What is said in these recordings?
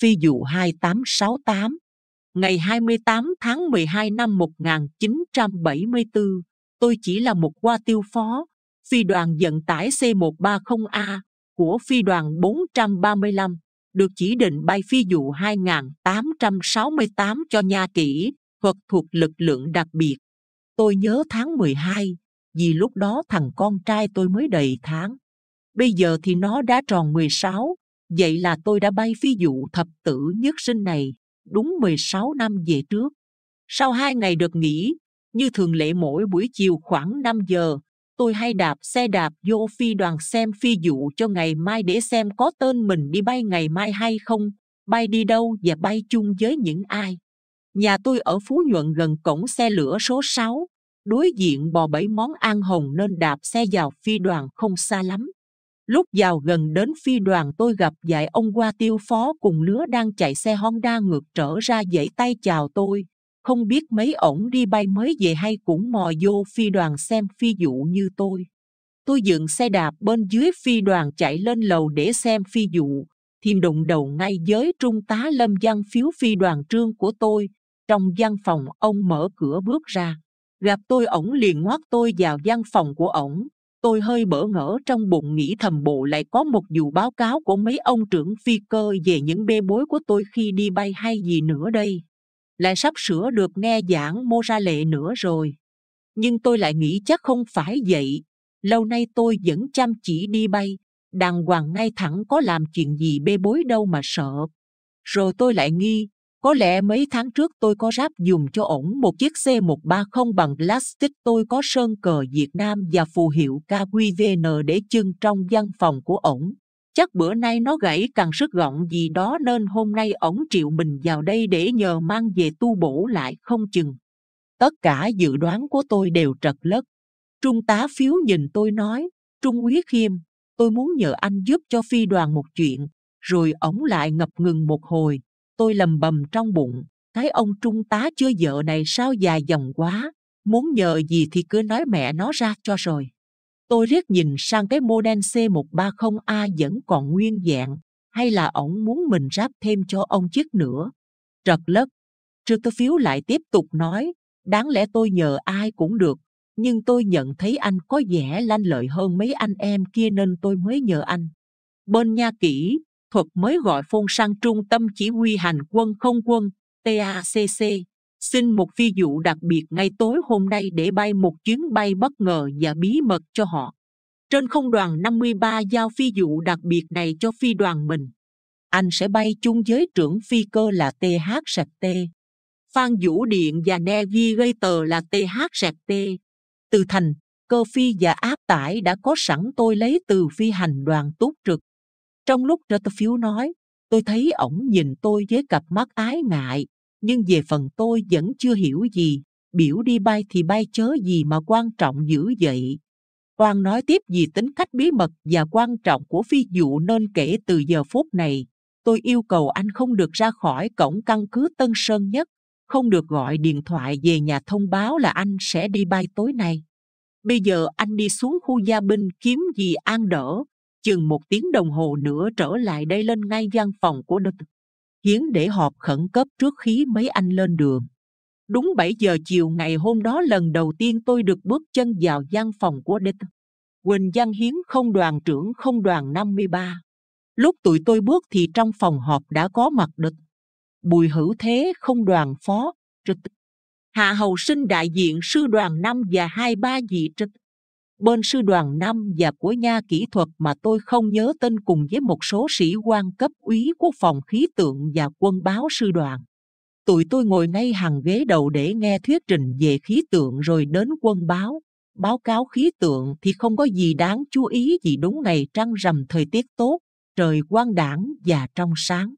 Phi dụ 2868, ngày 28 tháng 12 năm 1974, tôi chỉ là một qua tiêu phó, phi đoàn vận tải C130A của phi đoàn 435, được chỉ định bay phi dụ 2868 cho Nha Kỷ, thuật thuộc lực lượng đặc biệt. Tôi nhớ tháng 12, vì lúc đó thằng con trai tôi mới đầy tháng. Bây giờ thì nó đã tròn 16, Vậy là tôi đã bay phi dụ thập tử nhất sinh này đúng 16 năm về trước. Sau hai ngày được nghỉ, như thường lệ mỗi buổi chiều khoảng 5 giờ, tôi hay đạp xe đạp vô phi đoàn xem phi dụ cho ngày mai để xem có tên mình đi bay ngày mai hay không, bay đi đâu và bay chung với những ai. Nhà tôi ở Phú Nhuận gần cổng xe lửa số 6, đối diện bò bảy món ăn hồng nên đạp xe vào phi đoàn không xa lắm. Lúc vào gần đến phi đoàn tôi gặp dạy ông qua tiêu phó cùng lứa đang chạy xe Honda ngược trở ra dãy tay chào tôi. Không biết mấy ổng đi bay mới về hay cũng mò vô phi đoàn xem phi dụ như tôi. Tôi dựng xe đạp bên dưới phi đoàn chạy lên lầu để xem phi dụ, thì đụng đầu ngay với trung tá lâm văn phiếu phi đoàn trương của tôi. Trong văn phòng ông mở cửa bước ra. Gặp tôi ổng liền ngoắt tôi vào văn phòng của ổng tôi hơi bỡ ngỡ trong bụng nghĩ thầm bộ lại có một dù báo cáo của mấy ông trưởng phi cơ về những bê bối của tôi khi đi bay hay gì nữa đây. Lại sắp sửa được nghe giảng mô ra lệ nữa rồi. Nhưng tôi lại nghĩ chắc không phải vậy. Lâu nay tôi vẫn chăm chỉ đi bay, đàng hoàng ngay thẳng có làm chuyện gì bê bối đâu mà sợ. Rồi tôi lại nghi, có lẽ mấy tháng trước tôi có ráp dùng cho ổng một chiếc C130 bằng plastic tôi có sơn cờ Việt Nam và phù hiệu KQVN để trưng trong văn phòng của ổng. Chắc bữa nay nó gãy càng sức gọn gì đó nên hôm nay ổng triệu mình vào đây để nhờ mang về tu bổ lại không chừng. Tất cả dự đoán của tôi đều trật lất. Trung tá phiếu nhìn tôi nói, Trung úy khiêm, tôi muốn nhờ anh giúp cho phi đoàn một chuyện. Rồi ổng lại ngập ngừng một hồi, Tôi lầm bầm trong bụng, cái ông trung tá chưa vợ này sao dài dòng quá, muốn nhờ gì thì cứ nói mẹ nó ra cho rồi. Tôi riết nhìn sang cái model C130A vẫn còn nguyên dạng, hay là ổng muốn mình ráp thêm cho ông chiếc nữa. Trật lất, trước tôi phiếu lại tiếp tục nói, đáng lẽ tôi nhờ ai cũng được, nhưng tôi nhận thấy anh có vẻ lanh lợi hơn mấy anh em kia nên tôi mới nhờ anh. Bên nha kỹ, thuật mới gọi phôn sang Trung tâm Chỉ huy Hành quân Không quân TACC. Xin một ví dụ đặc biệt ngay tối hôm nay để bay một chuyến bay bất ngờ và bí mật cho họ. Trên không đoàn 53 giao phi dụ đặc biệt này cho phi đoàn mình. Anh sẽ bay chung với trưởng phi cơ là TH sạch T. Phan Vũ Điện và Navigator là TH sạch T. Từ thành, cơ phi và áp tải đã có sẵn tôi lấy từ phi hành đoàn túc trực trong lúc Rutherfield nói, tôi thấy ổng nhìn tôi với cặp mắt ái ngại, nhưng về phần tôi vẫn chưa hiểu gì, biểu đi bay thì bay chớ gì mà quan trọng dữ vậy. Quan nói tiếp vì tính cách bí mật và quan trọng của phi vụ nên kể từ giờ phút này, tôi yêu cầu anh không được ra khỏi cổng căn cứ Tân Sơn Nhất, không được gọi điện thoại về nhà thông báo là anh sẽ đi bay tối nay. Bây giờ anh đi xuống khu gia binh kiếm gì an đỡ, chừng một tiếng đồng hồ nữa trở lại đây lên ngay văn phòng của Đức. Hiến để họp khẩn cấp trước khi mấy anh lên đường. Đúng 7 giờ chiều ngày hôm đó lần đầu tiên tôi được bước chân vào văn phòng của Đức. Quỳnh Văn Hiến không đoàn trưởng không đoàn 53. Lúc tụi tôi bước thì trong phòng họp đã có mặt Đức. Bùi Hữu Thế không đoàn phó, trực. Hạ Hầu Sinh đại diện sư đoàn năm và hai ba vị trực bên sư đoàn 5 và của nha kỹ thuật mà tôi không nhớ tên cùng với một số sĩ quan cấp úy của phòng khí tượng và quân báo sư đoàn. Tụi tôi ngồi ngay hàng ghế đầu để nghe thuyết trình về khí tượng rồi đến quân báo. Báo cáo khí tượng thì không có gì đáng chú ý vì đúng ngày trăng rằm thời tiết tốt, trời quang đảng và trong sáng.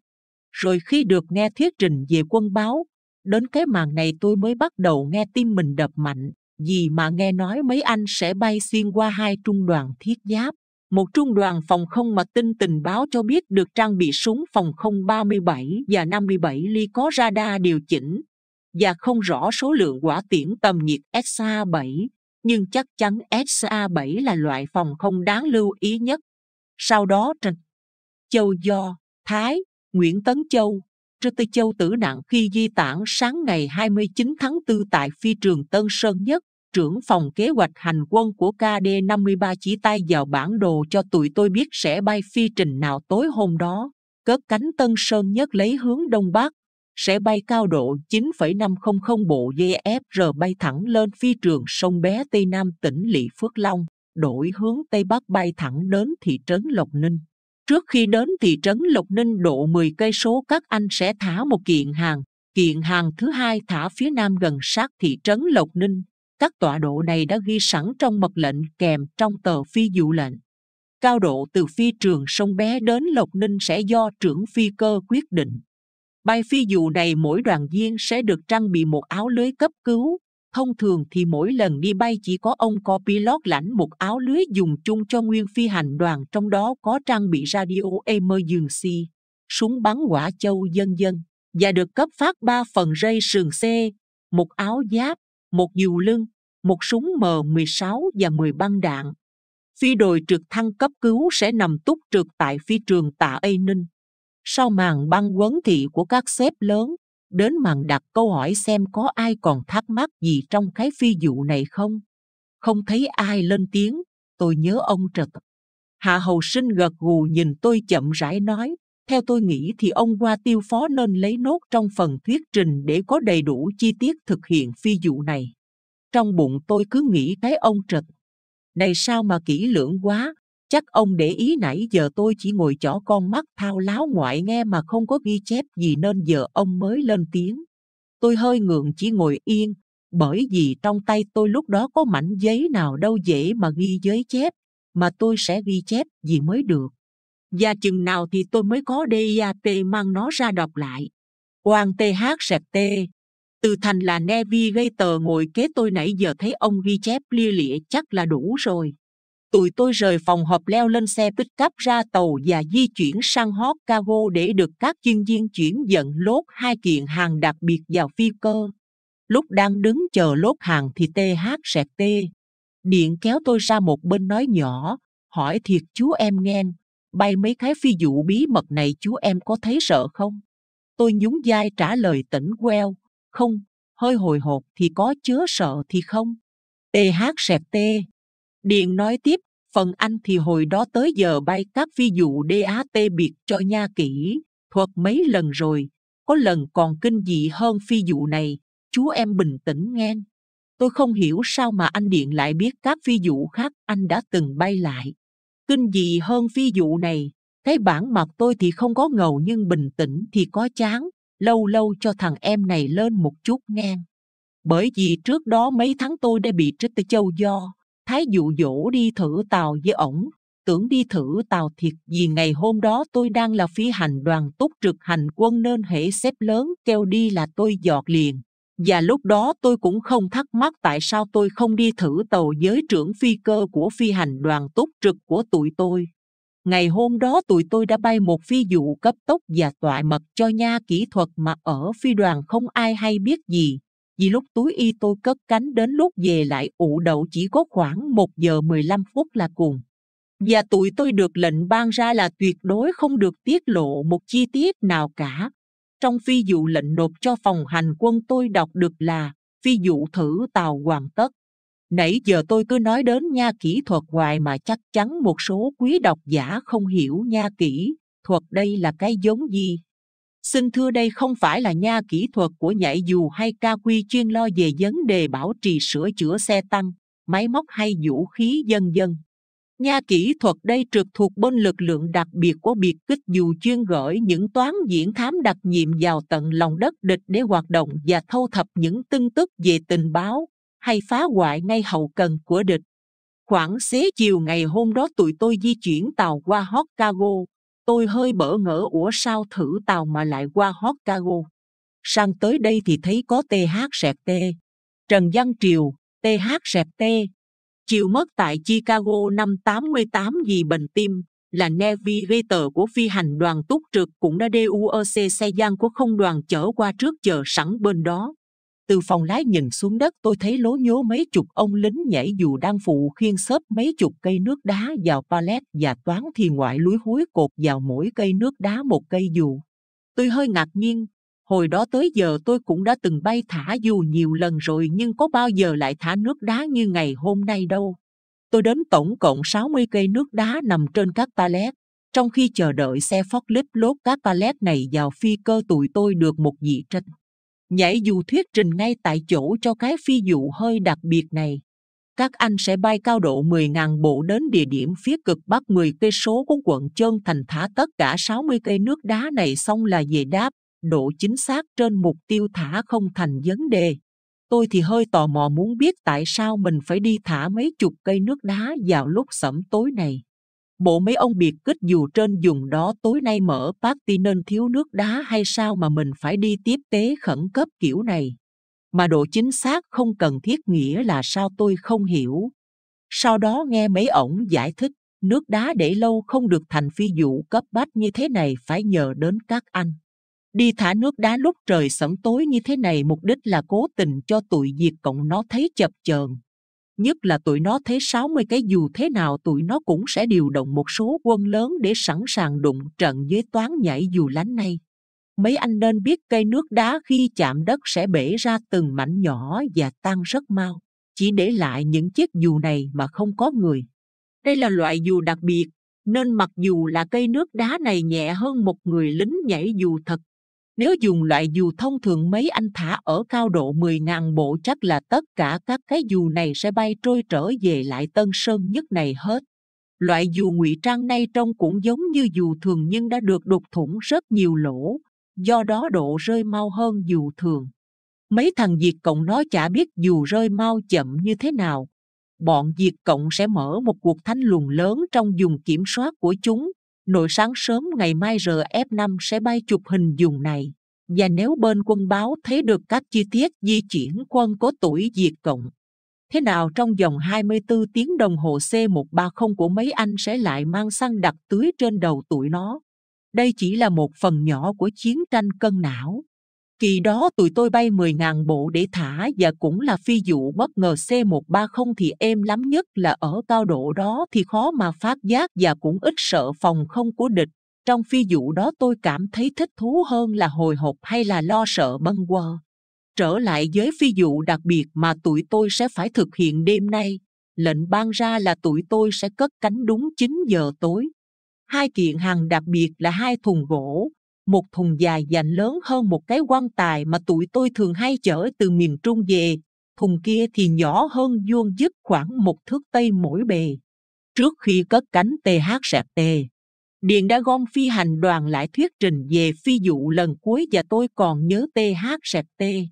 Rồi khi được nghe thuyết trình về quân báo, đến cái màn này tôi mới bắt đầu nghe tim mình đập mạnh gì mà nghe nói mấy anh sẽ bay xuyên qua hai trung đoàn thiết giáp. Một trung đoàn phòng không mà tin tình báo cho biết được trang bị súng phòng không 37 và 57 ly có radar điều chỉnh và không rõ số lượng quả tiễn tầm nhiệt SA-7, nhưng chắc chắn SA-7 là loại phòng không đáng lưu ý nhất. Sau đó Trần Châu Do, Thái, Nguyễn Tấn Châu, Trư Tư Châu tử nạn khi di tản sáng ngày 29 tháng 4 tại phi trường Tân Sơn Nhất, trưởng phòng kế hoạch hành quân của KD-53 chỉ tay vào bản đồ cho tụi tôi biết sẽ bay phi trình nào tối hôm đó. Cất cánh Tân Sơn Nhất lấy hướng Đông Bắc, sẽ bay cao độ 9,500 bộ GFR bay thẳng lên phi trường sông Bé Tây Nam tỉnh Lị Phước Long, đổi hướng Tây Bắc bay thẳng đến thị trấn Lộc Ninh. Trước khi đến thị trấn Lộc Ninh độ 10 cây số các anh sẽ thả một kiện hàng, kiện hàng thứ hai thả phía nam gần sát thị trấn Lộc Ninh các tọa độ này đã ghi sẵn trong mật lệnh kèm trong tờ phi dụ lệnh. Cao độ từ phi trường sông bé đến Lộc Ninh sẽ do trưởng phi cơ quyết định. Bay phi dụ này mỗi đoàn viên sẽ được trang bị một áo lưới cấp cứu. Thông thường thì mỗi lần đi bay chỉ có ông có pilot lãnh một áo lưới dùng chung cho nguyên phi hành đoàn trong đó có trang bị radio emergency, súng bắn quả châu dân dân và được cấp phát 3 phần dây sườn C, một áo giáp, một dù lưng, một súng M16 và 10 băng đạn. Phi đội trực thăng cấp cứu sẽ nằm túc trực tại phi trường Tạ Ây Ninh. Sau màn băng quấn thị của các sếp lớn, đến màn đặt câu hỏi xem có ai còn thắc mắc gì trong cái phi vụ này không. Không thấy ai lên tiếng, tôi nhớ ông Trật. Hạ Hầu Sinh gật gù nhìn tôi chậm rãi nói, theo tôi nghĩ thì ông qua tiêu phó nên lấy nốt trong phần thuyết trình để có đầy đủ chi tiết thực hiện phi dụ này. Trong bụng tôi cứ nghĩ cái ông trật. Này sao mà kỹ lưỡng quá, chắc ông để ý nãy giờ tôi chỉ ngồi chỏ con mắt thao láo ngoại nghe mà không có ghi chép gì nên giờ ông mới lên tiếng. Tôi hơi ngượng chỉ ngồi yên, bởi vì trong tay tôi lúc đó có mảnh giấy nào đâu dễ mà ghi giới chép, mà tôi sẽ ghi chép gì mới được và chừng nào thì tôi mới có DIAT mang nó ra đọc lại. Hoàng TH sạc T. Từ thành là Navigator ngồi kế tôi nãy giờ thấy ông ghi chép lia lịa chắc là đủ rồi. Tụi tôi rời phòng họp leo lên xe tích cắp ra tàu và di chuyển sang hot cargo để được các chuyên viên chuyển dẫn lốt hai kiện hàng đặc biệt vào phi cơ. Lúc đang đứng chờ lốt hàng thì TH sạc T. Điện kéo tôi ra một bên nói nhỏ, hỏi thiệt chú em nghe bay mấy cái phi vụ bí mật này chú em có thấy sợ không? Tôi nhún vai trả lời tỉnh queo, không, hơi hồi hộp thì có chứa sợ thì không. TH sẹp T. Điện nói tiếp, phần anh thì hồi đó tới giờ bay các phi vụ DAT biệt cho nha kỹ, thuật mấy lần rồi, có lần còn kinh dị hơn phi vụ này, chú em bình tĩnh nghe. Tôi không hiểu sao mà anh Điện lại biết các phi vụ khác anh đã từng bay lại kinh gì hơn phi dụ này thấy bản mặt tôi thì không có ngầu nhưng bình tĩnh thì có chán lâu lâu cho thằng em này lên một chút ngang bởi vì trước đó mấy tháng tôi đã bị trích châu do thái dụ dỗ đi thử tàu với ổng tưởng đi thử tàu thiệt vì ngày hôm đó tôi đang là phi hành đoàn túc trực hành quân nên hễ xếp lớn kêu đi là tôi giọt liền và lúc đó tôi cũng không thắc mắc tại sao tôi không đi thử tàu giới trưởng phi cơ của phi hành đoàn túc trực của tụi tôi. Ngày hôm đó tụi tôi đã bay một phi vụ cấp tốc và tọa mật cho nha kỹ thuật mà ở phi đoàn không ai hay biết gì. Vì lúc túi y tôi cất cánh đến lúc về lại ụ đậu chỉ có khoảng 1 giờ 15 phút là cùng. Và tụi tôi được lệnh ban ra là tuyệt đối không được tiết lộ một chi tiết nào cả. Trong phi dụ lệnh nộp cho phòng hành quân tôi đọc được là phi dụ thử tàu hoàn tất. Nãy giờ tôi cứ nói đến nha kỹ thuật hoài mà chắc chắn một số quý độc giả không hiểu nha kỹ thuật đây là cái giống gì. Xin thưa đây không phải là nha kỹ thuật của nhảy dù hay ca quy chuyên lo về vấn đề bảo trì sửa chữa xe tăng, máy móc hay vũ khí dân dân. Nha kỹ thuật đây trực thuộc bên lực lượng đặc biệt của biệt kích dù chuyên gửi những toán diễn thám đặc nhiệm vào tận lòng đất địch để hoạt động và thâu thập những tin tức về tình báo hay phá hoại ngay hậu cần của địch. Khoảng xế chiều ngày hôm đó tụi tôi di chuyển tàu qua Hokkaido. Tôi hơi bỡ ngỡ ủa sao thử tàu mà lại qua Hokkaido. Sang tới đây thì thấy có TH sẹt T. Trần Văn Triều, TH sẹt T chiều mất tại Chicago năm 88 vì bệnh tim, là navigator của phi hành đoàn túc trực cũng đã DUOC xe gian của không đoàn chở qua trước chờ sẵn bên đó. Từ phòng lái nhìn xuống đất tôi thấy lố nhố mấy chục ông lính nhảy dù đang phụ khiên xớp mấy chục cây nước đá vào pallet và toán thì ngoại lúi húi cột vào mỗi cây nước đá một cây dù. Tôi hơi ngạc nhiên Hồi đó tới giờ tôi cũng đã từng bay thả dù nhiều lần rồi nhưng có bao giờ lại thả nước đá như ngày hôm nay đâu. Tôi đến tổng cộng 60 cây nước đá nằm trên các pallet. Trong khi chờ đợi xe forklift lốt các pallet này vào phi cơ tụi tôi được một dị trạch. Nhảy dù thuyết trình ngay tại chỗ cho cái phi dụ hơi đặc biệt này. Các anh sẽ bay cao độ 10.000 bộ đến địa điểm phía cực bắc 10 cây số của quận Trơn Thành thả tất cả 60 cây nước đá này xong là về đáp độ chính xác trên mục tiêu thả không thành vấn đề. Tôi thì hơi tò mò muốn biết tại sao mình phải đi thả mấy chục cây nước đá vào lúc sẩm tối này. Bộ mấy ông biệt kích dù trên dùng đó tối nay mở party nên thiếu nước đá hay sao mà mình phải đi tiếp tế khẩn cấp kiểu này. Mà độ chính xác không cần thiết nghĩa là sao tôi không hiểu. Sau đó nghe mấy ổng giải thích, nước đá để lâu không được thành phi vụ cấp bách như thế này phải nhờ đến các anh. Đi thả nước đá lúc trời sẫm tối như thế này mục đích là cố tình cho tụi diệt cộng nó thấy chập chờn. Nhất là tụi nó thấy 60 cái dù thế nào tụi nó cũng sẽ điều động một số quân lớn để sẵn sàng đụng trận với toán nhảy dù lánh này. Mấy anh nên biết cây nước đá khi chạm đất sẽ bể ra từng mảnh nhỏ và tan rất mau. Chỉ để lại những chiếc dù này mà không có người. Đây là loại dù đặc biệt, nên mặc dù là cây nước đá này nhẹ hơn một người lính nhảy dù thật nếu dùng loại dù thông thường mấy anh thả ở cao độ 10.000 bộ chắc là tất cả các cái dù này sẽ bay trôi trở về lại Tân Sơn nhất này hết. Loại dù ngụy trang nay trông cũng giống như dù thường nhưng đã được đục thủng rất nhiều lỗ, do đó độ rơi mau hơn dù thường. Mấy thằng Việt Cộng nó chả biết dù rơi mau chậm như thế nào. Bọn Việt Cộng sẽ mở một cuộc thanh lùng lớn trong dùng kiểm soát của chúng nội sáng sớm ngày mai RF5 sẽ bay chụp hình vùng này. Và nếu bên quân báo thấy được các chi tiết di chuyển quân có tuổi diệt cộng, thế nào trong vòng 24 tiếng đồng hồ C130 của mấy anh sẽ lại mang xăng đặt tưới trên đầu tụi nó? Đây chỉ là một phần nhỏ của chiến tranh cân não. Kỳ đó tụi tôi bay 10.000 bộ để thả và cũng là phi dụ bất ngờ C130 thì êm lắm nhất là ở cao độ đó thì khó mà phát giác và cũng ít sợ phòng không của địch. Trong phi dụ đó tôi cảm thấy thích thú hơn là hồi hộp hay là lo sợ bâng quơ. Trở lại với phi dụ đặc biệt mà tụi tôi sẽ phải thực hiện đêm nay, lệnh ban ra là tụi tôi sẽ cất cánh đúng 9 giờ tối. Hai kiện hàng đặc biệt là hai thùng gỗ, một thùng dài dành lớn hơn một cái quan tài mà tụi tôi thường hay chở từ miền Trung về. Thùng kia thì nhỏ hơn vuông dứt khoảng một thước tây mỗi bề. Trước khi cất cánh TH sạc tề, Điện đã gom phi hành đoàn lại thuyết trình về phi vụ lần cuối và tôi còn nhớ TH sạc tê.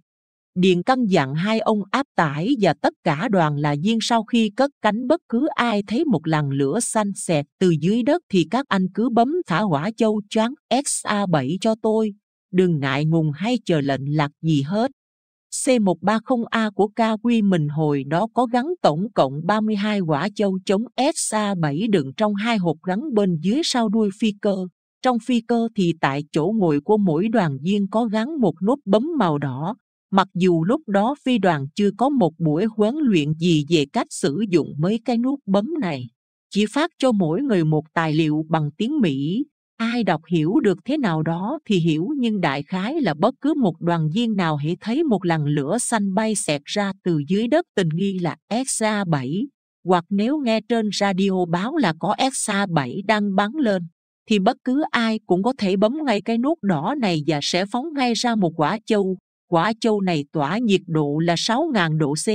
Điện căn dặn hai ông áp tải và tất cả đoàn là viên sau khi cất cánh bất cứ ai thấy một làn lửa xanh xẹt từ dưới đất thì các anh cứ bấm thả hỏa châu choáng XA7 cho tôi. Đừng ngại ngùng hay chờ lệnh lạc gì hết. C130A của ca quy mình hồi đó có gắn tổng cộng 32 quả châu chống SA7 đựng trong hai hộp gắn bên dưới sau đuôi phi cơ. Trong phi cơ thì tại chỗ ngồi của mỗi đoàn viên có gắn một nút bấm màu đỏ, Mặc dù lúc đó phi đoàn chưa có một buổi huấn luyện gì về cách sử dụng mấy cái nút bấm này, chỉ phát cho mỗi người một tài liệu bằng tiếng Mỹ. Ai đọc hiểu được thế nào đó thì hiểu nhưng đại khái là bất cứ một đoàn viên nào hãy thấy một lần lửa xanh bay xẹt ra từ dưới đất tình nghi là SA-7 hoặc nếu nghe trên radio báo là có SA-7 đang bắn lên, thì bất cứ ai cũng có thể bấm ngay cái nút đỏ này và sẽ phóng ngay ra một quả châu. Quả châu này tỏa nhiệt độ là 6.000 độ C,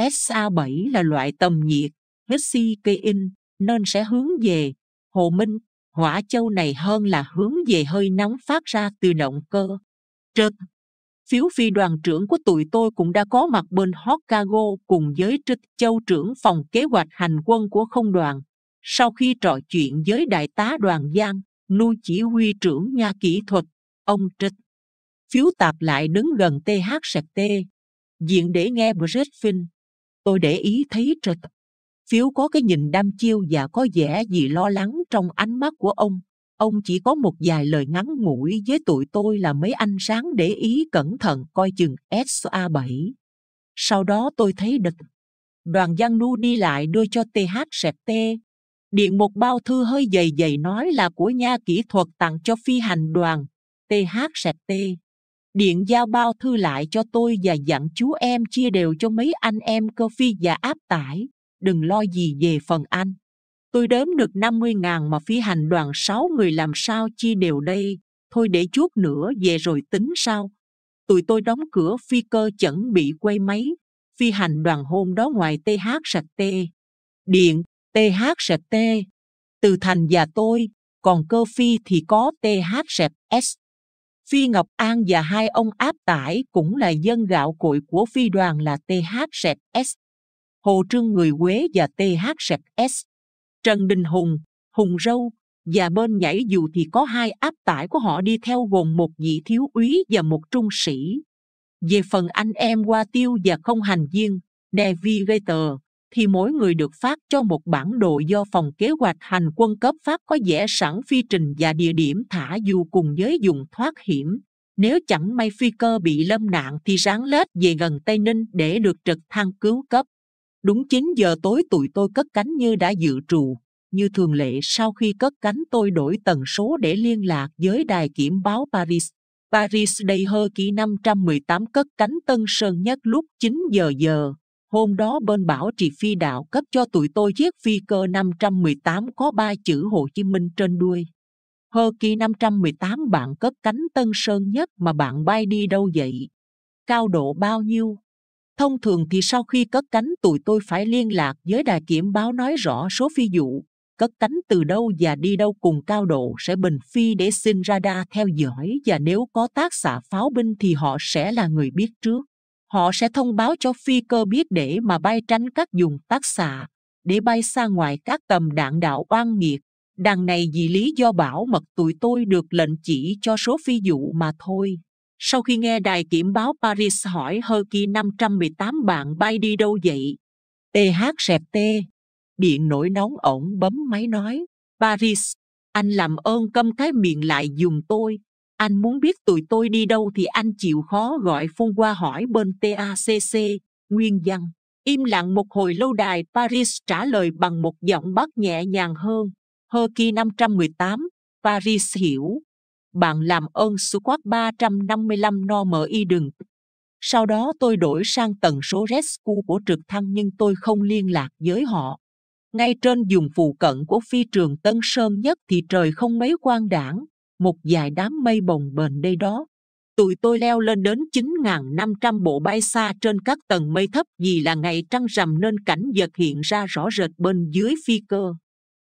SA7 là loại tầm nhiệt, hexikein nên sẽ hướng về Hồ Minh. Hỏa châu này hơn là hướng về hơi nóng phát ra từ động cơ. Trật, phiếu phi đoàn trưởng của tụi tôi cũng đã có mặt bên Hokkaido cùng với Trích Châu trưởng phòng kế hoạch hành quân của không đoàn. Sau khi trò chuyện với đại tá đoàn Giang, nuôi chỉ huy trưởng nhà kỹ thuật, ông Trích phiếu tạp lại đứng gần TH sạc T. Diện để nghe briefing, tôi để ý thấy trật. Phiếu có cái nhìn đam chiêu và có vẻ gì lo lắng trong ánh mắt của ông. Ông chỉ có một vài lời ngắn ngủi với tụi tôi là mấy anh sáng để ý cẩn thận coi chừng SA7. Sau đó tôi thấy địch. Đoàn văn Nu đi lại đưa cho TH sạc T điện một bao thư hơi dày dày nói là của nhà kỹ thuật tặng cho phi hành đoàn TH sạch T điện giao bao thư lại cho tôi và dặn chú em chia đều cho mấy anh em cơ phi và áp tải, đừng lo gì về phần anh. Tôi đếm được 50 ngàn mà phi hành đoàn 6 người làm sao chia đều đây, thôi để chút nữa về rồi tính sao. Tụi tôi đóng cửa phi cơ chuẩn bị quay máy, phi hành đoàn hôm đó ngoài TH sạch T. Điện, TH sạch T. Từ Thành và tôi, còn cơ phi thì có TH sạch S. Phi Ngọc An và hai ông áp tải cũng là dân gạo cội của phi đoàn là THS, Hồ Trương Người Quế và THS Trần Đình Hùng, Hùng Râu và bên nhảy dù thì có hai áp tải của họ đi theo gồm một vị thiếu úy và một trung sĩ. Về phần anh em qua tiêu và không hành viên, Navigator, thì mỗi người được phát cho một bản đồ do phòng kế hoạch hành quân cấp phát có vẽ sẵn phi trình và địa điểm thả dù cùng với dùng thoát hiểm. Nếu chẳng may phi cơ bị lâm nạn thì ráng lết về gần Tây Ninh để được trực thăng cứu cấp. Đúng 9 giờ tối tụi tôi cất cánh như đã dự trù. Như thường lệ sau khi cất cánh tôi đổi tần số để liên lạc với đài kiểm báo Paris. Paris đầy hơ ký 518 cất cánh Tân Sơn Nhất lúc 9 giờ giờ. Hôm đó bên bảo trì phi đạo cấp cho tụi tôi chiếc phi cơ 518 có ba chữ Hồ Chí Minh trên đuôi. Hơ kỳ 518 bạn cất cánh Tân Sơn nhất mà bạn bay đi đâu vậy? Cao độ bao nhiêu? Thông thường thì sau khi cất cánh tụi tôi phải liên lạc với đài kiểm báo nói rõ số phi dụ, cất cánh từ đâu và đi đâu cùng cao độ sẽ bình phi để xin radar theo dõi và nếu có tác xạ pháo binh thì họ sẽ là người biết trước họ sẽ thông báo cho phi cơ biết để mà bay tránh các vùng tác xạ, để bay xa ngoài các tầm đạn đạo oan nghiệt. Đằng này vì lý do bảo mật tụi tôi được lệnh chỉ cho số phi vụ mà thôi. Sau khi nghe đài kiểm báo Paris hỏi Herky 518 bạn bay đi đâu vậy? TH sẹp T. Điện nổi nóng ổng bấm máy nói. Paris, anh làm ơn câm cái miệng lại dùng tôi. Anh muốn biết tụi tôi đi đâu thì anh chịu khó gọi phone qua hỏi bên TACC, Nguyên Văn. Im lặng một hồi lâu đài Paris trả lời bằng một giọng bác nhẹ nhàng hơn. Herky 518, Paris hiểu. Bạn làm ơn squat 355 no mở y đừng. Sau đó tôi đổi sang tần số rescue của trực thăng nhưng tôi không liên lạc với họ. Ngay trên vùng phụ cận của phi trường Tân Sơn nhất thì trời không mấy quan đảng, một dải đám mây bồng bềnh đây đó. Tụi tôi leo lên đến 9.500 bộ bay xa trên các tầng mây thấp vì là ngày trăng rằm nên cảnh vật hiện ra rõ rệt bên dưới phi cơ.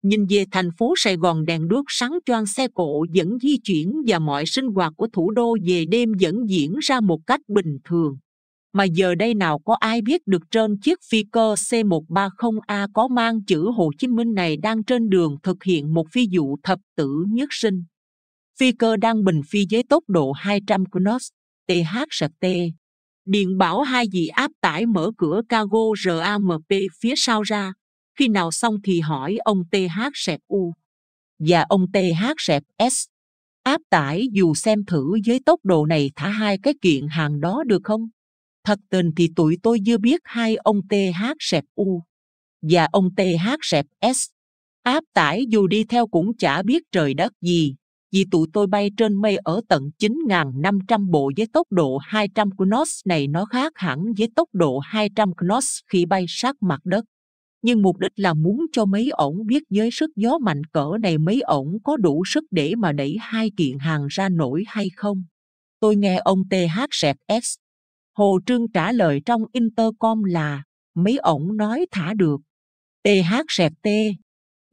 Nhìn về thành phố Sài Gòn đèn đuốc sáng choang xe cộ vẫn di chuyển và mọi sinh hoạt của thủ đô về đêm vẫn diễn ra một cách bình thường mà giờ đây nào có ai biết được trên chiếc phi cơ C-130A có mang chữ Hồ Chí Minh này đang trên đường thực hiện một phi vụ thập tử nhất sinh. Phi cơ đang bình phi với tốc độ 200 knots, THST. Điện bảo hai vị áp tải mở cửa cargo RAMP phía sau ra. Khi nào xong thì hỏi ông TH-U và dạ, ông TH-S. Áp tải dù xem thử với tốc độ này thả hai cái kiện hàng đó được không? Thật tình thì tụi tôi chưa biết hai ông TH-U và dạ, ông TH-S. Áp tải dù đi theo cũng chả biết trời đất gì vì tụi tôi bay trên mây ở tận 9.500 bộ với tốc độ 200 knots này nó khác hẳn với tốc độ 200 knots khi bay sát mặt đất. Nhưng mục đích là muốn cho mấy ổng biết với sức gió mạnh cỡ này mấy ổng có đủ sức để mà đẩy hai kiện hàng ra nổi hay không. Tôi nghe ông TH-S. Hồ Trương trả lời trong intercom là mấy ổng nói thả được. TH-T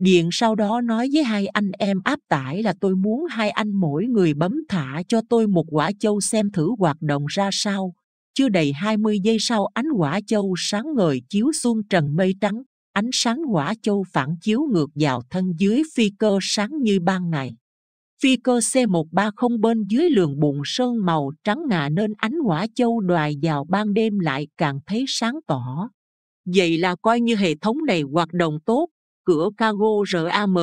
điện sau đó nói với hai anh em áp tải là tôi muốn hai anh mỗi người bấm thả cho tôi một quả châu xem thử hoạt động ra sao. Chưa đầy 20 giây sau ánh quả châu sáng ngời chiếu xuống trần mây trắng, ánh sáng quả châu phản chiếu ngược vào thân dưới phi cơ sáng như ban ngày. Phi cơ C130 bên dưới lường bụng sơn màu trắng ngà nên ánh quả châu đoài vào ban đêm lại càng thấy sáng tỏ. Vậy là coi như hệ thống này hoạt động tốt, cửa cargo ramp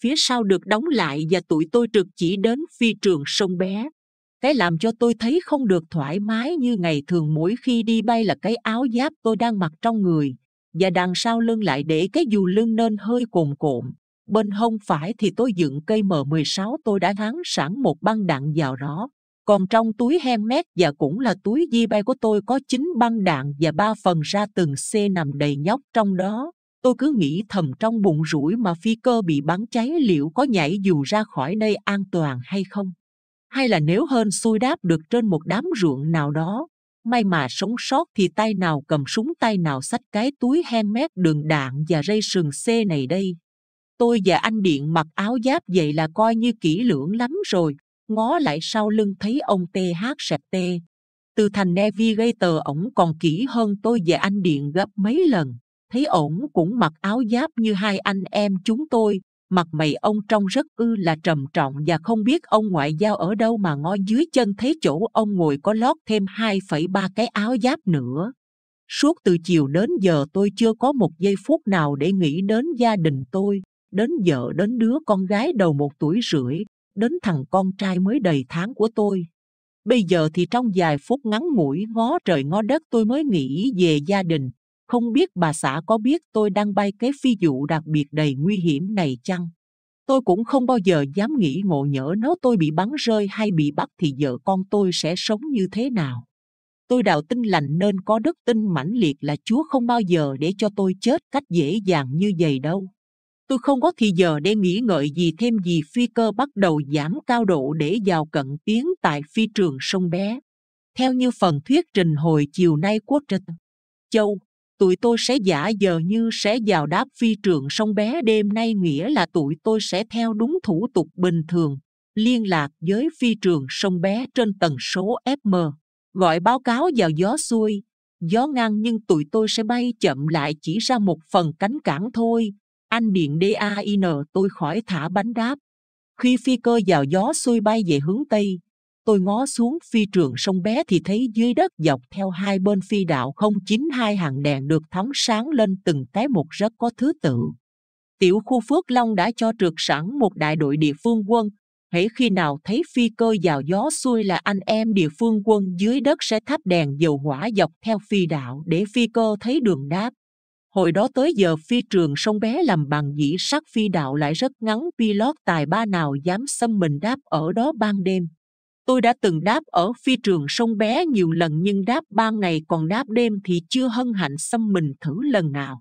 phía sau được đóng lại và tụi tôi trực chỉ đến phi trường sông bé cái làm cho tôi thấy không được thoải mái như ngày thường mỗi khi đi bay là cái áo giáp tôi đang mặc trong người và đằng sau lưng lại để cái dù lưng nên hơi cồn cộm bên hông phải thì tôi dựng cây M16 tôi đã thắng sẵn một băng đạn vào đó. Còn trong túi handmade và cũng là túi di bay của tôi có 9 băng đạn và 3 phần ra từng C nằm đầy nhóc trong đó. Tôi cứ nghĩ thầm trong bụng rủi mà phi cơ bị bắn cháy liệu có nhảy dù ra khỏi nơi an toàn hay không? Hay là nếu hơn xui đáp được trên một đám ruộng nào đó, may mà sống sót thì tay nào cầm súng tay nào xách cái túi hen mét đường đạn và dây sừng C này đây. Tôi và anh Điện mặc áo giáp vậy là coi như kỹ lưỡng lắm rồi, ngó lại sau lưng thấy ông TH sẹp tê. Từ thành Navigator ổng còn kỹ hơn tôi và anh Điện gấp mấy lần thấy ổng cũng mặc áo giáp như hai anh em chúng tôi mặt mày ông trông rất ư là trầm trọng và không biết ông ngoại giao ở đâu mà ngó dưới chân thấy chỗ ông ngồi có lót thêm 2,3 cái áo giáp nữa. Suốt từ chiều đến giờ tôi chưa có một giây phút nào để nghĩ đến gia đình tôi, đến vợ đến đứa con gái đầu một tuổi rưỡi, đến thằng con trai mới đầy tháng của tôi. Bây giờ thì trong vài phút ngắn ngủi ngó trời ngó đất tôi mới nghĩ về gia đình, không biết bà xã có biết tôi đang bay cái phi vụ đặc biệt đầy nguy hiểm này chăng? Tôi cũng không bao giờ dám nghĩ ngộ nhỡ nếu tôi bị bắn rơi hay bị bắt thì vợ con tôi sẽ sống như thế nào. Tôi đào tinh lành nên có đức tin mãnh liệt là Chúa không bao giờ để cho tôi chết cách dễ dàng như vậy đâu. Tôi không có thì giờ để nghĩ ngợi gì thêm gì phi cơ bắt đầu giảm cao độ để vào cận tiến tại phi trường sông bé. Theo như phần thuyết trình hồi chiều nay quốc trình Châu, tụi tôi sẽ giả giờ như sẽ vào đáp phi trường sông bé đêm nay nghĩa là tụi tôi sẽ theo đúng thủ tục bình thường, liên lạc với phi trường sông bé trên tần số FM, gọi báo cáo vào gió xuôi, gió ngang nhưng tụi tôi sẽ bay chậm lại chỉ ra một phần cánh cảng thôi. Anh điện DAIN tôi khỏi thả bánh đáp. Khi phi cơ vào gió xuôi bay về hướng Tây, Tôi ngó xuống phi trường sông bé thì thấy dưới đất dọc theo hai bên phi đạo không chính hai hàng đèn được thắm sáng lên từng té một rất có thứ tự. Tiểu khu Phước Long đã cho trượt sẵn một đại đội địa phương quân. Hãy khi nào thấy phi cơ vào gió xuôi là anh em địa phương quân dưới đất sẽ thắp đèn dầu hỏa dọc theo phi đạo để phi cơ thấy đường đáp. Hồi đó tới giờ phi trường sông bé làm bằng dĩ sắt phi đạo lại rất ngắn pilot tài ba nào dám xâm mình đáp ở đó ban đêm. Tôi đã từng đáp ở phi trường sông bé nhiều lần nhưng đáp ban ngày còn đáp đêm thì chưa hân hạnh xâm mình thử lần nào.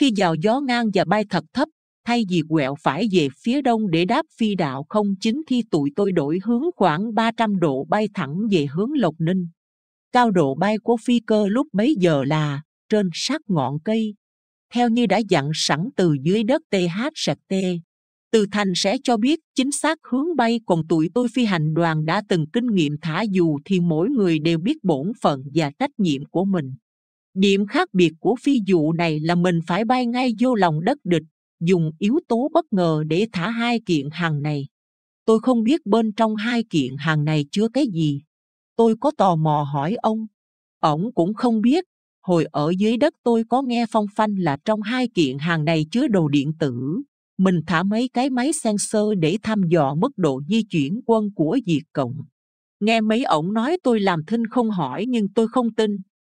Khi vào gió ngang và bay thật thấp, thay vì quẹo phải về phía đông để đáp phi đạo không chính thì tụi tôi đổi hướng khoảng 300 độ bay thẳng về hướng Lộc Ninh. Cao độ bay của phi cơ lúc bấy giờ là trên sát ngọn cây. Theo như đã dặn sẵn từ dưới đất TH sạc T, từ Thành sẽ cho biết chính xác hướng bay còn tụi tôi phi hành đoàn đã từng kinh nghiệm thả dù thì mỗi người đều biết bổn phận và trách nhiệm của mình. Điểm khác biệt của phi dụ này là mình phải bay ngay vô lòng đất địch, dùng yếu tố bất ngờ để thả hai kiện hàng này. Tôi không biết bên trong hai kiện hàng này chứa cái gì. Tôi có tò mò hỏi ông. Ông cũng không biết. Hồi ở dưới đất tôi có nghe phong phanh là trong hai kiện hàng này chứa đồ điện tử mình thả mấy cái máy sensor để thăm dò mức độ di chuyển quân của diệt cộng. Nghe mấy ổng nói tôi làm thinh không hỏi nhưng tôi không tin,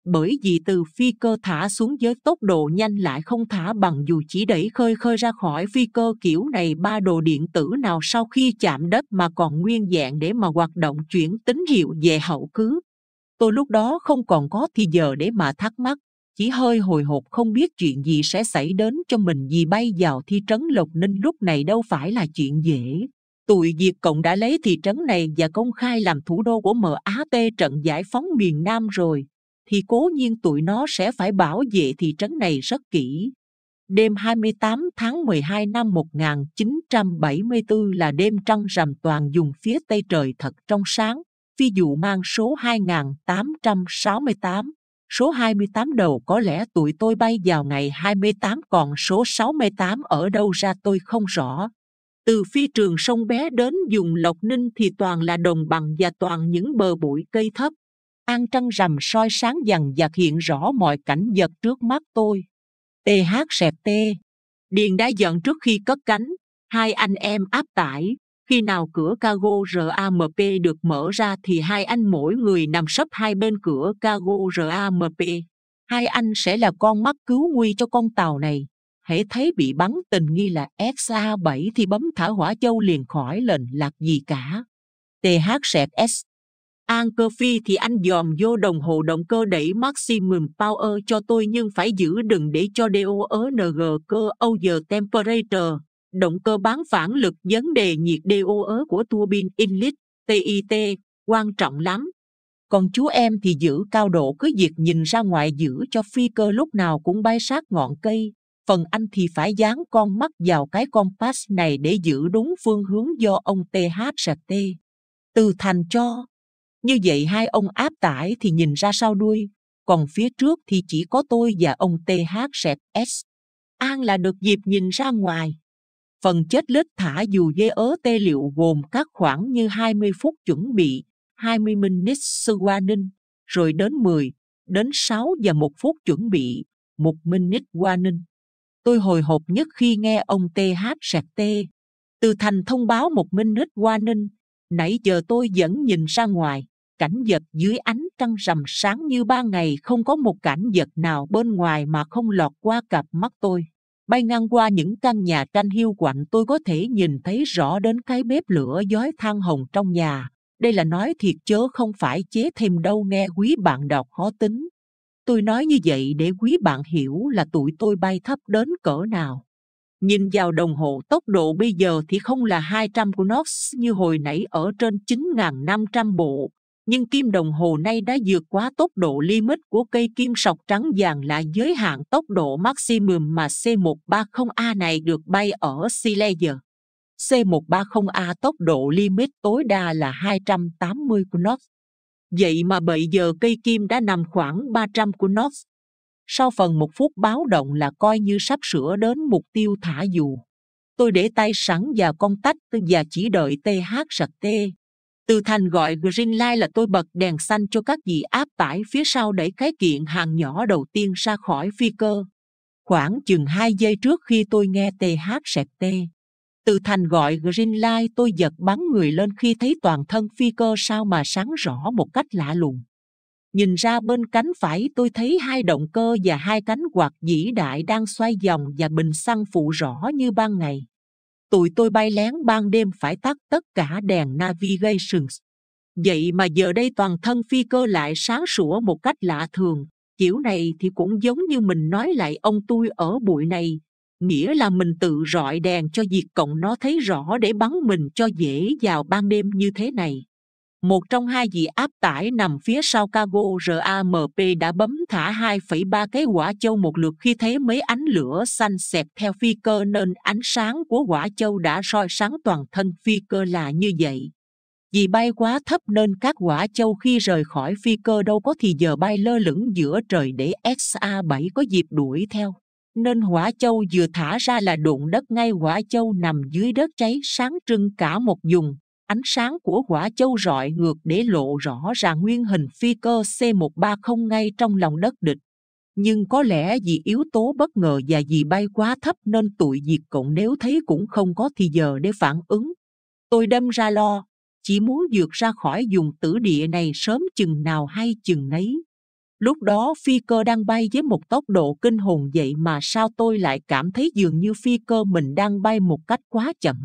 bởi vì từ phi cơ thả xuống với tốc độ nhanh lại không thả bằng dù chỉ đẩy khơi khơi ra khỏi phi cơ kiểu này ba đồ điện tử nào sau khi chạm đất mà còn nguyên dạng để mà hoạt động chuyển tín hiệu về hậu cứ. Tôi lúc đó không còn có thì giờ để mà thắc mắc, chỉ hơi hồi hộp không biết chuyện gì sẽ xảy đến cho mình vì bay vào thị trấn Lộc Ninh lúc này đâu phải là chuyện dễ. Tụi diệt Cộng đã lấy thị trấn này và công khai làm thủ đô của MAT trận giải phóng miền Nam rồi, thì cố nhiên tụi nó sẽ phải bảo vệ thị trấn này rất kỹ. Đêm 28 tháng 12 năm 1974 là đêm trăng rằm toàn dùng phía Tây trời thật trong sáng, phi dụ mang số 2868 số 28 đầu có lẽ tụi tôi bay vào ngày 28 còn số 68 ở đâu ra tôi không rõ. Từ phi trường sông bé đến dùng Lộc Ninh thì toàn là đồng bằng và toàn những bờ bụi cây thấp. An trăng rằm soi sáng dằn và hiện rõ mọi cảnh vật trước mắt tôi. TH sẹp tê. Điền đã giận trước khi cất cánh, hai anh em áp tải, khi nào cửa cargo ramp được mở ra thì hai anh mỗi người nằm sấp hai bên cửa cargo ramp hai anh sẽ là con mắt cứu nguy cho con tàu này hễ thấy bị bắn tình nghi là sa 7 thì bấm thả hỏa châu liền khỏi lệnh lạc gì cả th s An cơ phi thì anh dòm vô đồng hồ động cơ đẩy maximum power cho tôi nhưng phải giữ đừng để cho DONG cơ over temperature động cơ bán phản lực vấn đề nhiệt DO ớ của tua bin Inlet TIT quan trọng lắm. Còn chú em thì giữ cao độ cứ việc nhìn ra ngoài giữ cho phi cơ lúc nào cũng bay sát ngọn cây. Phần anh thì phải dán con mắt vào cái compass này để giữ đúng phương hướng do ông TH sạc T. Từ thành cho. Như vậy hai ông áp tải thì nhìn ra sau đuôi, còn phía trước thì chỉ có tôi và ông TH sạc S. An là được dịp nhìn ra ngoài. Phần chết lít thả dù dê ớ tê liệu gồm các khoảng như 20 phút chuẩn bị, 20 minutes qua ninh rồi đến 10, đến 6 và 1 phút chuẩn bị, 1 minute qua ninh Tôi hồi hộp nhất khi nghe ông tê hát sạc tê. Từ thành thông báo 1 minute qua ninh nãy giờ tôi vẫn nhìn ra ngoài, cảnh vật dưới ánh trăng rằm sáng như ban ngày không có một cảnh vật nào bên ngoài mà không lọt qua cặp mắt tôi. Bay ngang qua những căn nhà tranh hiu quạnh tôi có thể nhìn thấy rõ đến cái bếp lửa giói than hồng trong nhà. Đây là nói thiệt chớ không phải chế thêm đâu nghe quý bạn đọc khó tính. Tôi nói như vậy để quý bạn hiểu là tụi tôi bay thấp đến cỡ nào. Nhìn vào đồng hồ tốc độ bây giờ thì không là 200 của nó như hồi nãy ở trên 9.500 bộ, nhưng kim đồng hồ nay đã vượt quá tốc độ limit của cây kim sọc trắng vàng là giới hạn tốc độ maximum mà C130A này được bay ở Silesia. C130A tốc độ limit tối đa là 280 knots. Vậy mà bây giờ cây kim đã nằm khoảng 300 knots. Sau phần một phút báo động là coi như sắp sửa đến mục tiêu thả dù. Tôi để tay sẵn và con tách và chỉ đợi TH sạc T từ Thành gọi Greenlight là tôi bật đèn xanh cho các dì áp tải phía sau đẩy cái kiện hàng nhỏ đầu tiên ra khỏi phi cơ. Khoảng chừng 2 giây trước khi tôi nghe TH sẹp tê. Từ Thành gọi Greenlight tôi giật bắn người lên khi thấy toàn thân phi cơ sao mà sáng rõ một cách lạ lùng. Nhìn ra bên cánh phải tôi thấy hai động cơ và hai cánh quạt dĩ đại đang xoay vòng và bình xăng phụ rõ như ban ngày tụi tôi bay lén ban đêm phải tắt tất cả đèn navigations. Vậy mà giờ đây toàn thân phi cơ lại sáng sủa một cách lạ thường. Kiểu này thì cũng giống như mình nói lại ông tôi ở bụi này. Nghĩa là mình tự rọi đèn cho diệt cộng nó thấy rõ để bắn mình cho dễ vào ban đêm như thế này một trong hai vị áp tải nằm phía sau cargo RAMP đã bấm thả 2,3 cái quả châu một lượt khi thấy mấy ánh lửa xanh xẹp theo phi cơ nên ánh sáng của quả châu đã soi sáng toàn thân phi cơ là như vậy. Vì bay quá thấp nên các quả châu khi rời khỏi phi cơ đâu có thì giờ bay lơ lửng giữa trời để XA-7 có dịp đuổi theo. Nên quả châu vừa thả ra là đụng đất ngay quả châu nằm dưới đất cháy sáng trưng cả một vùng ánh sáng của quả châu rọi ngược để lộ rõ ràng nguyên hình phi cơ C-130 ngay trong lòng đất địch. Nhưng có lẽ vì yếu tố bất ngờ và vì bay quá thấp nên tụi diệt cộng nếu thấy cũng không có thì giờ để phản ứng. Tôi đâm ra lo, chỉ muốn vượt ra khỏi vùng tử địa này sớm chừng nào hay chừng nấy. Lúc đó phi cơ đang bay với một tốc độ kinh hồn vậy mà sao tôi lại cảm thấy dường như phi cơ mình đang bay một cách quá chậm.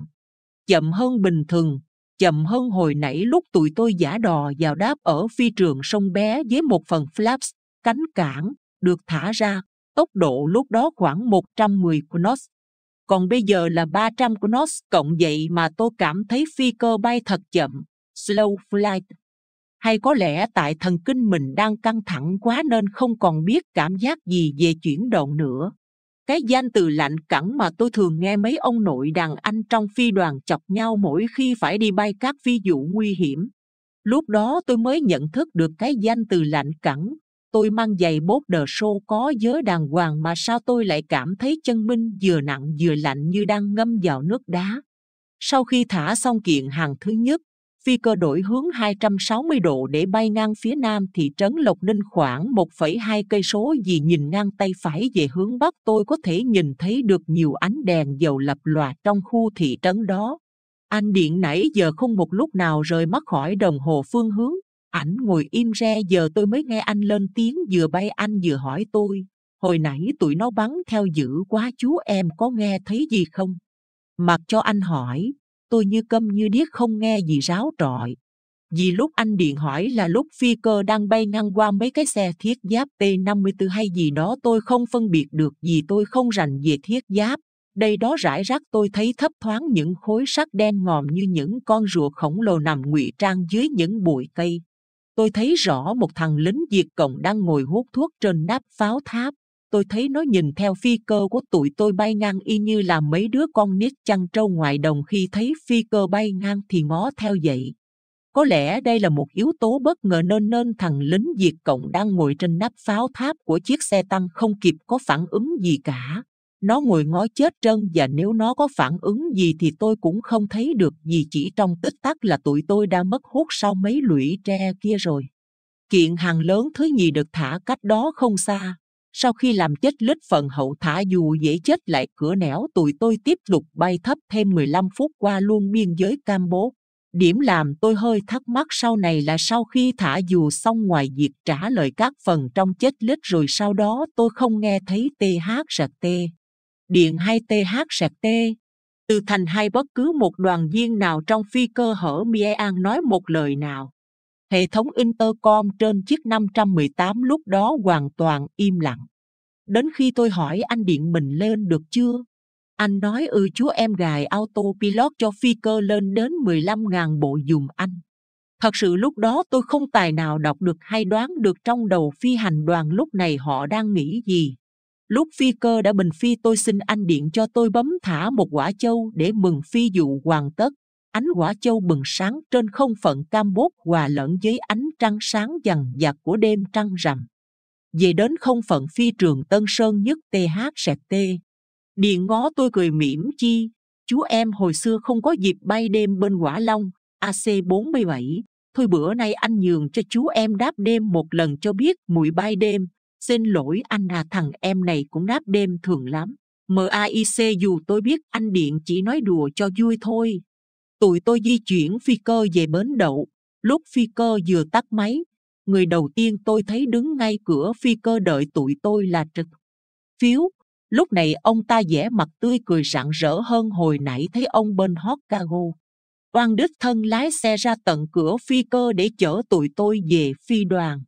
Chậm hơn bình thường, chậm hơn hồi nãy lúc tụi tôi giả đò vào đáp ở phi trường sông bé với một phần flaps, cánh cản, được thả ra, tốc độ lúc đó khoảng 110 knots. Còn bây giờ là 300 knots cộng vậy mà tôi cảm thấy phi cơ bay thật chậm, slow flight. Hay có lẽ tại thần kinh mình đang căng thẳng quá nên không còn biết cảm giác gì về chuyển động nữa. Cái danh từ lạnh cẳng mà tôi thường nghe mấy ông nội đàn anh trong phi đoàn chọc nhau mỗi khi phải đi bay các phi vụ nguy hiểm. Lúc đó tôi mới nhận thức được cái danh từ lạnh cẳng. Tôi mang giày bốt đờ sô có giới đàng hoàng mà sao tôi lại cảm thấy chân minh vừa nặng vừa lạnh như đang ngâm vào nước đá. Sau khi thả xong kiện hàng thứ nhất, Phi cơ đổi hướng 260 độ để bay ngang phía nam thị trấn Lộc Ninh khoảng 1,2 cây số vì nhìn ngang tay phải về hướng bắc tôi có thể nhìn thấy được nhiều ánh đèn dầu lập lòa trong khu thị trấn đó. Anh Điện nãy giờ không một lúc nào rời mắt khỏi đồng hồ phương hướng. Ảnh ngồi im re giờ tôi mới nghe anh lên tiếng vừa bay anh vừa hỏi tôi. Hồi nãy tụi nó bắn theo dữ quá chú em có nghe thấy gì không? Mặc cho anh hỏi, tôi như câm như điếc không nghe gì ráo trọi. Vì lúc anh điện hỏi là lúc phi cơ đang bay ngang qua mấy cái xe thiết giáp T-54 hay gì đó tôi không phân biệt được vì tôi không rành về thiết giáp. Đây đó rải rác tôi thấy thấp thoáng những khối sắt đen ngòm như những con rùa khổng lồ nằm ngụy trang dưới những bụi cây. Tôi thấy rõ một thằng lính diệt Cộng đang ngồi hút thuốc trên nắp pháo tháp tôi thấy nó nhìn theo phi cơ của tụi tôi bay ngang y như là mấy đứa con nít chăn trâu ngoài đồng khi thấy phi cơ bay ngang thì ngó theo dậy. Có lẽ đây là một yếu tố bất ngờ nên nên thằng lính diệt Cộng đang ngồi trên nắp pháo tháp của chiếc xe tăng không kịp có phản ứng gì cả. Nó ngồi ngó chết trơn và nếu nó có phản ứng gì thì tôi cũng không thấy được vì chỉ trong tích tắc là tụi tôi đã mất hút sau mấy lũy tre kia rồi. Kiện hàng lớn thứ nhì được thả cách đó không xa, sau khi làm chết lít phần hậu thả dù dễ chết lại cửa nẻo, tụi tôi tiếp tục bay thấp thêm 15 phút qua luôn biên giới Cambo. Điểm làm tôi hơi thắc mắc sau này là sau khi thả dù xong ngoài việc trả lời các phần trong chết lít rồi sau đó tôi không nghe thấy TH sạc T. Điện hay TH sạc T. Từ thành hay bất cứ một đoàn viên nào trong phi cơ hở Mie An nói một lời nào. Hệ thống intercom trên chiếc 518 lúc đó hoàn toàn im lặng. Đến khi tôi hỏi anh điện mình lên được chưa? Anh nói ừ chúa em gài autopilot cho phi cơ lên đến 15.000 bộ dùm anh. Thật sự lúc đó tôi không tài nào đọc được hay đoán được trong đầu phi hành đoàn lúc này họ đang nghĩ gì. Lúc phi cơ đã bình phi tôi xin anh điện cho tôi bấm thả một quả châu để mừng phi dụ hoàn tất ánh quả châu bừng sáng trên không phận Campos hòa lẫn với ánh trăng sáng dằn dặt của đêm trăng rằm. Về đến không phận phi trường Tân Sơn nhất TH sẹt T. Điền ngó tôi cười mỉm chi, chú em hồi xưa không có dịp bay đêm bên quả long, AC47. Thôi bữa nay anh nhường cho chú em đáp đêm một lần cho biết mùi bay đêm. Xin lỗi anh à thằng em này cũng đáp đêm thường lắm. MAIC dù tôi biết anh Điện chỉ nói đùa cho vui thôi, tụi tôi di chuyển phi cơ về bến đậu. Lúc phi cơ vừa tắt máy, người đầu tiên tôi thấy đứng ngay cửa phi cơ đợi tụi tôi là Trực. Phiếu, lúc này ông ta vẻ mặt tươi cười rạng rỡ hơn hồi nãy thấy ông bên Hokkaido. Oan đích thân lái xe ra tận cửa phi cơ để chở tụi tôi về phi đoàn.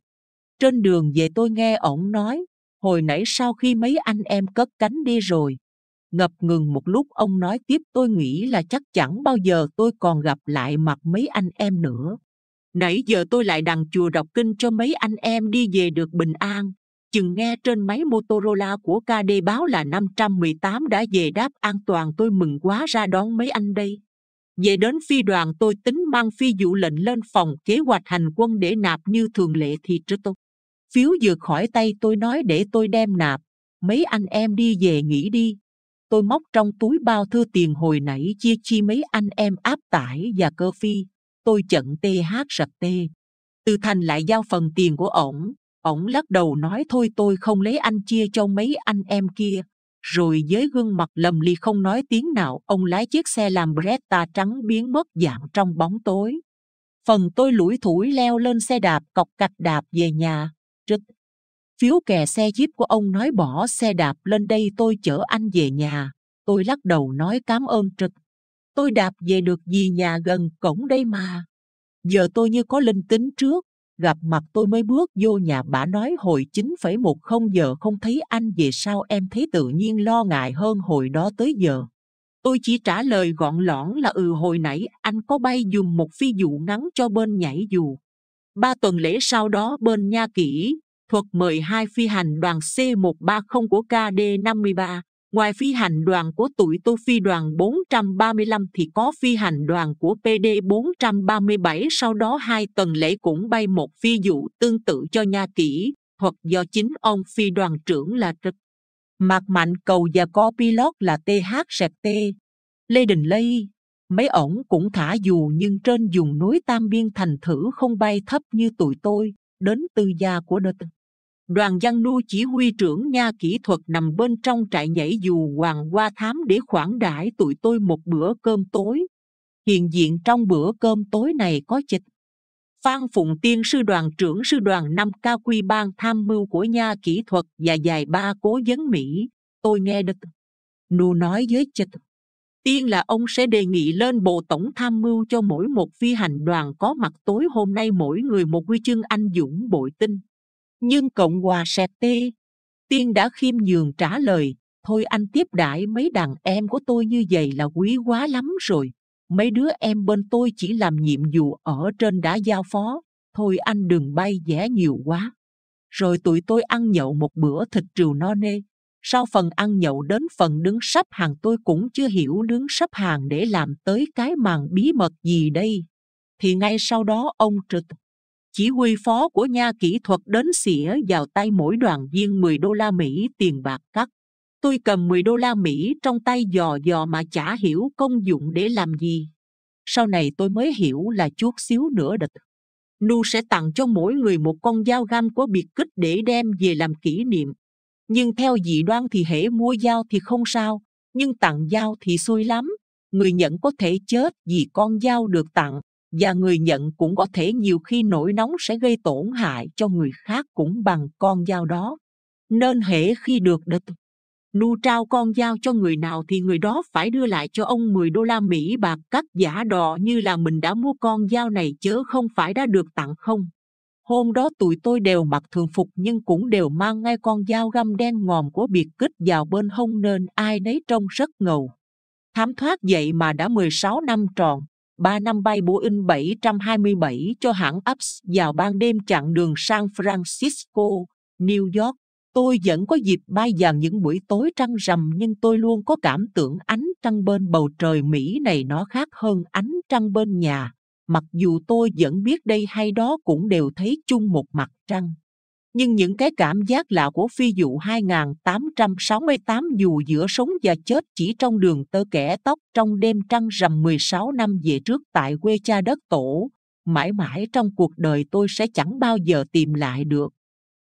Trên đường về tôi nghe ổng nói, hồi nãy sau khi mấy anh em cất cánh đi rồi, Ngập ngừng một lúc ông nói tiếp tôi nghĩ là chắc chẳng bao giờ tôi còn gặp lại mặt mấy anh em nữa. Nãy giờ tôi lại đằng chùa đọc kinh cho mấy anh em đi về được bình an. Chừng nghe trên máy Motorola của KD báo là 518 đã về đáp an toàn tôi mừng quá ra đón mấy anh đây. Về đến phi đoàn tôi tính mang phi dụ lệnh lên phòng kế hoạch hành quân để nạp như thường lệ thì trước tôi. Phiếu vừa khỏi tay tôi nói để tôi đem nạp. Mấy anh em đi về nghỉ đi, tôi móc trong túi bao thư tiền hồi nãy chia chi mấy anh em áp tải và cơ phi. Tôi chận tê hát sạch tê. Từ thành lại giao phần tiền của ổng. Ổng lắc đầu nói thôi tôi không lấy anh chia cho mấy anh em kia. Rồi với gương mặt lầm lì không nói tiếng nào, ông lái chiếc xe làm Bretta trắng biến mất dạng trong bóng tối. Phần tôi lủi thủi leo lên xe đạp cọc cạch đạp về nhà. Trích Phiếu kè xe jeep của ông nói bỏ xe đạp lên đây tôi chở anh về nhà. Tôi lắc đầu nói cám ơn trực. Tôi đạp về được gì nhà gần cổng đây mà. Giờ tôi như có linh tính trước. Gặp mặt tôi mới bước vô nhà bà nói hồi chín phẩy một không giờ không thấy anh về sao em thấy tự nhiên lo ngại hơn hồi đó tới giờ. Tôi chỉ trả lời gọn lõn là ừ hồi nãy anh có bay dùm một phi dụ ngắn cho bên nhảy dù. Ba tuần lễ sau đó bên nha kỹ, thuộc 12 phi hành đoàn C-130 của KD-53. Ngoài phi hành đoàn của tuổi tôi phi đoàn 435 thì có phi hành đoàn của PD-437 sau đó hai tuần lễ cũng bay một phi dụ tương tự cho Nha Kỷ thuật do chính ông phi đoàn trưởng là Trực. Mạc Mạnh Cầu và co pilot là TH-T. Lê Đình Lây, mấy ổng cũng thả dù nhưng trên dùng núi Tam Biên thành thử không bay thấp như tụi tôi, đến tư gia của Đợt đoàn văn nu chỉ huy trưởng nha kỹ thuật nằm bên trong trại nhảy dù hoàng qua thám để khoản đãi tụi tôi một bữa cơm tối. Hiện diện trong bữa cơm tối này có chịch. Phan Phụng Tiên sư đoàn trưởng sư đoàn năm cao quy ban tham mưu của nha kỹ thuật và dài ba cố vấn Mỹ. Tôi nghe được. Nu nói với chịch. Tiên là ông sẽ đề nghị lên Bộ Tổng Tham mưu cho mỗi một phi hành đoàn có mặt tối hôm nay mỗi người một huy chương anh dũng bội tinh nhưng Cộng hòa sẹt tê. Tiên đã khiêm nhường trả lời, thôi anh tiếp đãi mấy đàn em của tôi như vậy là quý quá lắm rồi. Mấy đứa em bên tôi chỉ làm nhiệm vụ ở trên đã giao phó, thôi anh đừng bay vẽ nhiều quá. Rồi tụi tôi ăn nhậu một bữa thịt rượu no nê. Sau phần ăn nhậu đến phần đứng sắp hàng tôi cũng chưa hiểu đứng sắp hàng để làm tới cái màn bí mật gì đây. Thì ngay sau đó ông trực chỉ huy phó của nha kỹ thuật đến xỉa vào tay mỗi đoàn viên 10 đô la Mỹ tiền bạc cắt. Tôi cầm 10 đô la Mỹ trong tay dò dò mà chả hiểu công dụng để làm gì. Sau này tôi mới hiểu là chút xíu nữa địch. Nu sẽ tặng cho mỗi người một con dao găm có biệt kích để đem về làm kỷ niệm. Nhưng theo dị đoan thì hễ mua dao thì không sao, nhưng tặng dao thì xui lắm. Người nhận có thể chết vì con dao được tặng và người nhận cũng có thể nhiều khi nổi nóng sẽ gây tổn hại cho người khác cũng bằng con dao đó. Nên hễ khi được địch, nu trao con dao cho người nào thì người đó phải đưa lại cho ông 10 đô la Mỹ bạc cắt giả đò như là mình đã mua con dao này chứ không phải đã được tặng không. Hôm đó tụi tôi đều mặc thường phục nhưng cũng đều mang ngay con dao găm đen ngòm của biệt kích vào bên hông nên ai nấy trông rất ngầu. Thám thoát vậy mà đã 16 năm tròn, 3 năm bay Boeing 727 cho hãng Ups vào ban đêm chặn đường San Francisco, New York. Tôi vẫn có dịp bay vào những buổi tối trăng rằm nhưng tôi luôn có cảm tưởng ánh trăng bên bầu trời Mỹ này nó khác hơn ánh trăng bên nhà. Mặc dù tôi vẫn biết đây hay đó cũng đều thấy chung một mặt trăng nhưng những cái cảm giác lạ của phi vụ 2868 dù giữa sống và chết chỉ trong đường tơ kẻ tóc trong đêm trăng rằm 16 năm về trước tại quê cha đất tổ, mãi mãi trong cuộc đời tôi sẽ chẳng bao giờ tìm lại được.